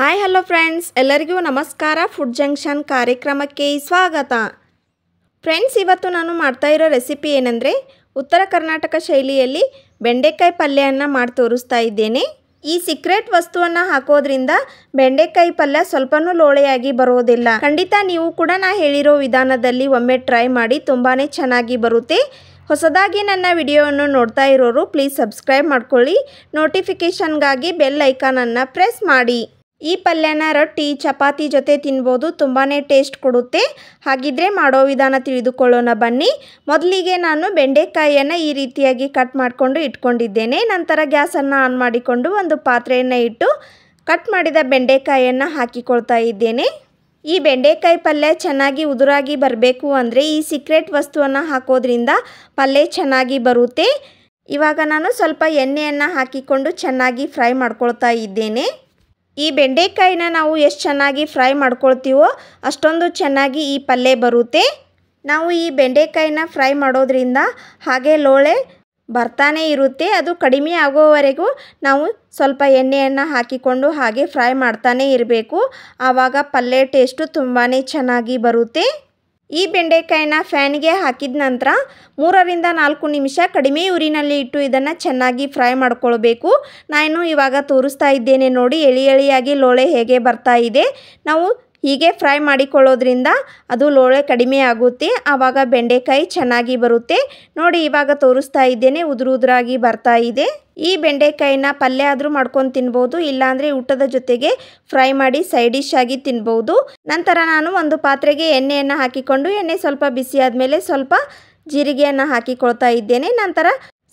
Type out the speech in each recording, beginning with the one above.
hi hello friends ಎಲ್ಲರಿಗೂ ನಮಸ್ಕಾರ food junction ಕಾರ್ಯಕ್ರಮಕ್ಕೆ ಸ್ವಾಗತ ಫ್ರೆಂಡ್ಸ್ ಇವತ್ತು ನಾನು ಮಾಡ್ತಾ ಇರೋ ರೆಸಿಪಿ ಏನಂದರೆ ಉತ್ತರ ಕರ್ನಾಟಕ ಶೈಲಿಯಲ್ಲಿ ಬೆಂಡೆಕಾಯಿ ಪಲ್ಯವನ್ನು ಮಾಡಿ ತೋರಿಸ್ತಾ ಇದ್ದೇನೆ ಈ ಸೀಕ್ರೆಟ್ ವಸ್ತುವನ್ನು ಹಾಕೋದ್ರಿಂದ ಬೆಂಡೆಕಾಯಿ ಪಲ್ಯ ಸ್ವಲ್ಪನೂ ಲೋಳೆಯಾಗಿ ಬರೋದಿಲ್ಲ ಖಂಡಿತ ನೀವು ಕೂಡ ನಾ ಹೇಳಿರೋ ವಿಧಾನದಲ್ಲಿ ಒಮ್ಮೆ ಟ್ರೈ ಮಾಡಿ ತುಂಬಾ ಚೆನ್ನಾಗಿ ಬರುತ್ತೆ ಹೊಸದಾಗಿ ನನ್ನ ವಿಡಿಯೋವನ್ನು ನೋಡ್ತಾ ಇರೋರು ಪ್ಲೀಸ್ ಸಬ್ಸ್ಕ್ರೈಬ್ ಮಾಡ್ಕೊಳ್ಳಿ ನೋಟಿಫಿಕೇಷನ್ಗಾಗಿ ಬೆಲ್ ಐಕಾನನ್ನು ಪ್ರೆಸ್ ಮಾಡಿ ಈ ಪಲ್ಯನ ರೊಟ್ಟಿ ಚಪಾತಿ ಜೊತೆ ತಿನ್ಬೋದು ತುಂಬಾ ಟೇಸ್ಟ್ ಕೊಡುತ್ತೆ ಹಾಗಿದ್ರೆ ಮಾಡೋ ವಿಧಾನ ತಿಳಿದುಕೊಳ್ಳೋಣ ಬನ್ನಿ ಮೊದಲಿಗೆ ನಾನು ಬೆಂಡೆಕಾಯಿಯನ್ನು ಈ ರೀತಿಯಾಗಿ ಕಟ್ ಮಾಡಿಕೊಂಡು ಇಟ್ಕೊಂಡಿದ್ದೇನೆ ನಂತರ ಗ್ಯಾಸನ್ನು ಆನ್ ಮಾಡಿಕೊಂಡು ಒಂದು ಪಾತ್ರೆಯನ್ನು ಇಟ್ಟು ಕಟ್ ಮಾಡಿದ ಬೆಂಡೆಕಾಯಿಯನ್ನು ಹಾಕಿಕೊಳ್ತಾ ಇದ್ದೇನೆ ಈ ಬೆಂಡೆಕಾಯಿ ಪಲ್ಯ ಚೆನ್ನಾಗಿ ಉದುರಾಗಿ ಬರಬೇಕು ಅಂದರೆ ಈ ಸೀಕ್ರೆಟ್ ವಸ್ತುವನ್ನು ಹಾಕೋದ್ರಿಂದ ಪಲ್ಯ ಚೆನ್ನಾಗಿ ಬರುತ್ತೆ ಇವಾಗ ನಾನು ಸ್ವಲ್ಪ ಎಣ್ಣೆಯನ್ನು ಹಾಕಿಕೊಂಡು ಚೆನ್ನಾಗಿ ಫ್ರೈ ಮಾಡ್ಕೊಳ್ತಾ ಇದ್ದೇನೆ ಈ ಬೆಂಡೆಕಾಯಿನ ನಾವು ಎಷ್ಟು ಚೆನ್ನಾಗಿ ಫ್ರೈ ಮಾಡ್ಕೊಳ್ತೀವೋ ಅಷ್ಟೊಂದು ಚೆನ್ನಾಗಿ ಈ ಪಲ್ಯ ಬರುತ್ತೆ ನಾವು ಈ ಬೆಂಡೆಕಾಯಿನ ಫ್ರೈ ಮಾಡೋದ್ರಿಂದ ಹಾಗೆ ಲೋಳೆ ಬರ್ತಾನೆ ಇರುತ್ತೆ ಅದು ಕಡಿಮೆ ಆಗೋವರೆಗೂ ನಾವು ಸ್ವಲ್ಪ ಎಣ್ಣೆಯನ್ನು ಹಾಕಿಕೊಂಡು ಹಾಗೆ ಫ್ರೈ ಮಾಡ್ತಾನೆ ಇರಬೇಕು ಆವಾಗ ಪಲ್ಯ ಟೇಸ್ಟು ತುಂಬಾ ಚೆನ್ನಾಗಿ ಬರುತ್ತೆ ಈ ಬೆಂಡೆಕಾಯಿನ ಫ್ಯಾನ್ಗೆ ಹಾಕಿದ ನಂತರ ಮೂರರಿಂದ ನಾಲ್ಕು ನಿಮಿಷ ಕಡಿಮೆ ಊರಿನಲ್ಲಿ ಇಟ್ಟು ಇದನ್ನು ಚೆನ್ನಾಗಿ ಫ್ರೈ ಮಾಡ್ಕೊಳ್ಬೇಕು ನಾನು ಇವಾಗ ತೋರಿಸ್ತಾ ಇದ್ದೇನೆ ನೋಡಿ ಎಳಿ ಎಳಿಯಾಗಿ ಲೋಳೆ ಹೇಗೆ ಬರ್ತಾ ಇದೆ ನಾವು ಹೀಗೆ ಫ್ರೈ ಮಾಡಿಕೊಳ್ಳೋದ್ರಿಂದ ಅದು ಲೋಳೆ ಕಡಿಮೆ ಆಗುತ್ತೆ ಆವಾಗ ಬೆಂಡೆಕಾಯಿ ಚೆನ್ನಾಗಿ ಬರುತ್ತೆ ನೋಡಿ ಇವಾಗ ತೋರಿಸ್ತಾ ಇದ್ದೇನೆ ಉದುರು ಉದುರಾಗಿ ಬರ್ತಾ ಇದೆ ಈ ಬೆಂಡೆಕಾಯಿನ ಪಲ್ಯ ಆದರೂ ಮಾಡ್ಕೊಂಡು ತಿನ್ಬೋದು ಇಲ್ಲಾಂದರೆ ಊಟದ ಜೊತೆಗೆ ಫ್ರೈ ಮಾಡಿ ಸೈಡ್ ಡಿಶ್ ಆಗಿ ತಿನ್ಬೋದು ನಂತರ ನಾನು ಒಂದು ಪಾತ್ರೆಗೆ ಎಣ್ಣೆಯನ್ನು ಹಾಕಿಕೊಂಡು ಎಣ್ಣೆ ಸ್ವಲ್ಪ ಬಿಸಿ ಆದಮೇಲೆ ಸ್ವಲ್ಪ ಜೀರಿಗೆಯನ್ನು ಹಾಕಿಕೊಳ್ತಾ ಇದ್ದೇನೆ ನಂತರ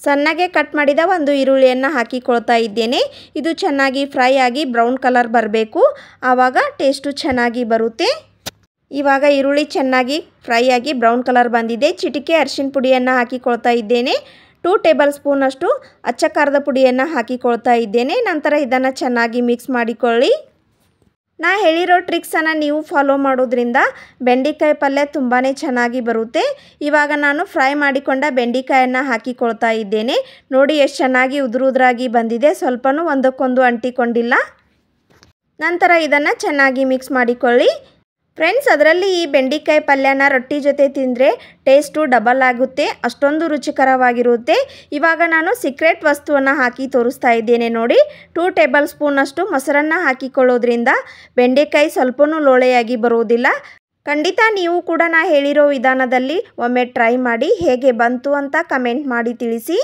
ಸಣ್ಣಗೆ ಕಟ್ ಮಾಡಿದ ಒಂದು ಈರುಳ್ಳಿಯನ್ನು ಹಾಕಿಕೊಳ್ತಾ ಇದ್ದೇನೆ ಇದು ಚೆನ್ನಾಗಿ ಫ್ರೈ ಆಗಿ ಬ್ರೌನ್ ಕಲರ್ ಬರಬೇಕು ಆವಾಗ ಟೇಸ್ಟು ಚೆನ್ನಾಗಿ ಬರುತ್ತೆ ಇವಾಗ ಈರುಳ್ಳಿ ಚೆನ್ನಾಗಿ ಫ್ರೈ ಆಗಿ ಬ್ರೌನ್ ಕಲರ್ ಬಂದಿದೆ ಚಿಟಿಕೆ ಅರಿಶಿನ ಪುಡಿಯನ್ನು ಹಾಕಿಕೊಳ್ತಾ ಇದ್ದೇನೆ ಟೂ ಟೇಬಲ್ ಸ್ಪೂನಷ್ಟು ಅಚ್ಚಕಾರದ ಪುಡಿಯನ್ನು ಹಾಕಿಕೊಳ್ತಾ ಇದ್ದೇನೆ ನಂತರ ಇದನ್ನು ಚೆನ್ನಾಗಿ ಮಿಕ್ಸ್ ಮಾಡಿಕೊಳ್ಳಿ ನಾ ಹೇಳಿರೋ ಟ್ರಿಕ್ಸನ್ನು ನೀವು ಫಾಲೋ ಮಾಡೋದ್ರಿಂದ ಬೆಂಡೆಕಾಯಿ ಪಲ್ಯ ತುಂಬಾ ಚೆನ್ನಾಗಿ ಬರುತ್ತೆ ಇವಾಗ ನಾನು ಫ್ರೈ ಮಾಡಿಕೊಂಡ ಬೆಂಡೆಕಾಯನ್ನು ಹಾಕಿಕೊಳ್ತಾ ಇದ್ದೇನೆ ನೋಡಿ ಎಷ್ಟು ಚೆನ್ನಾಗಿ ಉದುರುದ್ರಾಗಿ ಬಂದಿದೆ ಸ್ವಲ್ಪನೂ ಒಂದಕ್ಕೊಂದು ಅಂಟಿಕೊಂಡಿಲ್ಲ ನಂತರ ಇದನ್ನು ಚೆನ್ನಾಗಿ ಮಿಕ್ಸ್ ಮಾಡಿಕೊಳ್ಳಿ ಫ್ರೆಂಡ್ಸ್ ಅದರಲ್ಲಿ ಈ ಬೆಂಡೆಕಾಯಿ ಪಲ್ಯನ ರೊಟ್ಟಿ ಜೊತೆ ತಿಂದರೆ ಟೇಸ್ಟು ಡಬಲ್ ಆಗುತ್ತೆ ಅಷ್ಟೊಂದು ರುಚಿಕರವಾಗಿರುತ್ತೆ ಇವಾಗ ನಾನು ಸೀಕ್ರೆಟ್ ವಸ್ತುವನ್ನು ಹಾಕಿ ತೋರಿಸ್ತಾ ಇದ್ದೇನೆ ನೋಡಿ ಟೂ ಟೇಬಲ್ ಸ್ಪೂನಷ್ಟು ಮೊಸರನ್ನು ಹಾಕಿಕೊಳ್ಳೋದ್ರಿಂದ ಬೆಂಡೆಕಾಯಿ ಸ್ವಲ್ಪವೂ ಲೋಳೆಯಾಗಿ ಬರುವುದಿಲ್ಲ ಖಂಡಿತ ನೀವು ಕೂಡ ನಾ ಹೇಳಿರೋ ವಿಧಾನದಲ್ಲಿ ಒಮ್ಮೆ ಟ್ರೈ ಮಾಡಿ ಹೇಗೆ ಬಂತು ಅಂತ ಕಮೆಂಟ್ ಮಾಡಿ ತಿಳಿಸಿ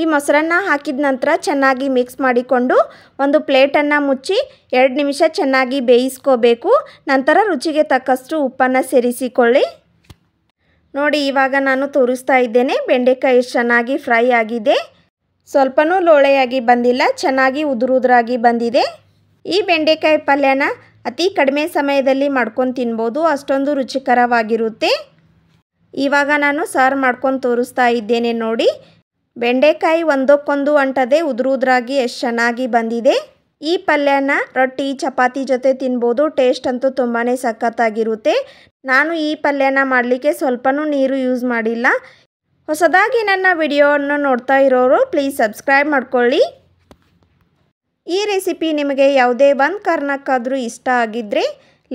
ಈ ಮೊಸರನ್ನ ಹಾಕಿದ ನಂತರ ಚೆನ್ನಾಗಿ ಮಿಕ್ಸ್ ಮಾಡಿಕೊಂಡು ಒಂದು ಪ್ಲೇಟನ್ನು ಮುಚ್ಚಿ ಎರಡು ನಿಮಿಷ ಚೆನ್ನಾಗಿ ಬೇಯಿಸ್ಕೋಬೇಕು ನಂತರ ರುಚಿಗೆ ತಕ್ಕಷ್ಟು ಉಪ್ಪನ್ನು ಸೇರಿಸಿಕೊಳ್ಳಿ ನೋಡಿ ಇವಾಗ ನಾನು ತೋರಿಸ್ತಾ ಇದ್ದೇನೆ ಬೆಂಡೆಕಾಯಿ ಚೆನ್ನಾಗಿ ಫ್ರೈ ಆಗಿದೆ ಸ್ವಲ್ಪನೂ ಲೋಳೆಯಾಗಿ ಬಂದಿಲ್ಲ ಚೆನ್ನಾಗಿ ಉದುರುದುರಾಗಿ ಬಂದಿದೆ ಈ ಬೆಂಡೆಕಾಯಿ ಪಲ್ಯನ ಅತಿ ಕಡಿಮೆ ಸಮಯದಲ್ಲಿ ಮಾಡ್ಕೊಂಡು ತಿನ್ಬೋದು ಅಷ್ಟೊಂದು ರುಚಿಕರವಾಗಿರುತ್ತೆ ಇವಾಗ ನಾನು ಸಾರು ಮಾಡ್ಕೊಂಡು ತೋರಿಸ್ತಾ ಇದ್ದೇನೆ ನೋಡಿ ಬೆಂಡೆಕಾಯಿ ಒಂದಕ್ಕೊಂದು ಅಂಟದೆ ಉದುರುದ್ರಾಗಿ ಎಷ್ಟು ಚೆನ್ನಾಗಿ ಬಂದಿದೆ ಈ ಪಲ್ಯನ ರೊಟ್ಟಿ ಚಪಾತಿ ಜೊತೆ ತಿನ್ಬೋದು ಟೇಸ್ಟ್ ಅಂತೂ ತುಂಬಾ ಸಖತ್ತಾಗಿರುತ್ತೆ ನಾನು ಈ ಪಲ್ಯನ ಮಾಡಲಿಕ್ಕೆ ಸ್ವಲ್ಪನೂ ನೀರು ಯೂಸ್ ಮಾಡಿಲ್ಲ ಹೊಸದಾಗಿ ನನ್ನ ವಿಡಿಯೋವನ್ನು ನೋಡ್ತಾ ಇರೋರು ಪ್ಲೀಸ್ ಸಬ್ಸ್ಕ್ರೈಬ್ ಮಾಡ್ಕೊಳ್ಳಿ ಈ ರೆಸಿಪಿ ನಿಮಗೆ ಯಾವುದೇ ಒಂದು ಕಾರಣಕ್ಕಾದರೂ ಇಷ್ಟ ಆಗಿದ್ದರೆ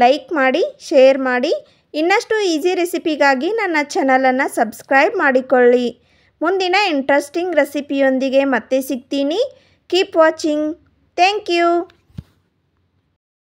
ಲೈಕ್ ಮಾಡಿ ಶೇರ್ ಮಾಡಿ ಇನ್ನಷ್ಟು ಈಸಿ ರೆಸಿಪಿಗಾಗಿ ನನ್ನ ಚಾನಲನ್ನು ಸಬ್ಸ್ಕ್ರೈಬ್ ಮಾಡಿಕೊಳ್ಳಿ ಮುಂದಿನ ಇಂಟ್ರೆಸ್ಟಿಂಗ್ ರೆಸಿಪಿಯೊಂದಿಗೆ ಮತ್ತೆ ಸಿಗ್ತೀನಿ ಕೀಪ್ ವಾಚಿಂಗ್ ಥ್ಯಾಂಕ್ ಯು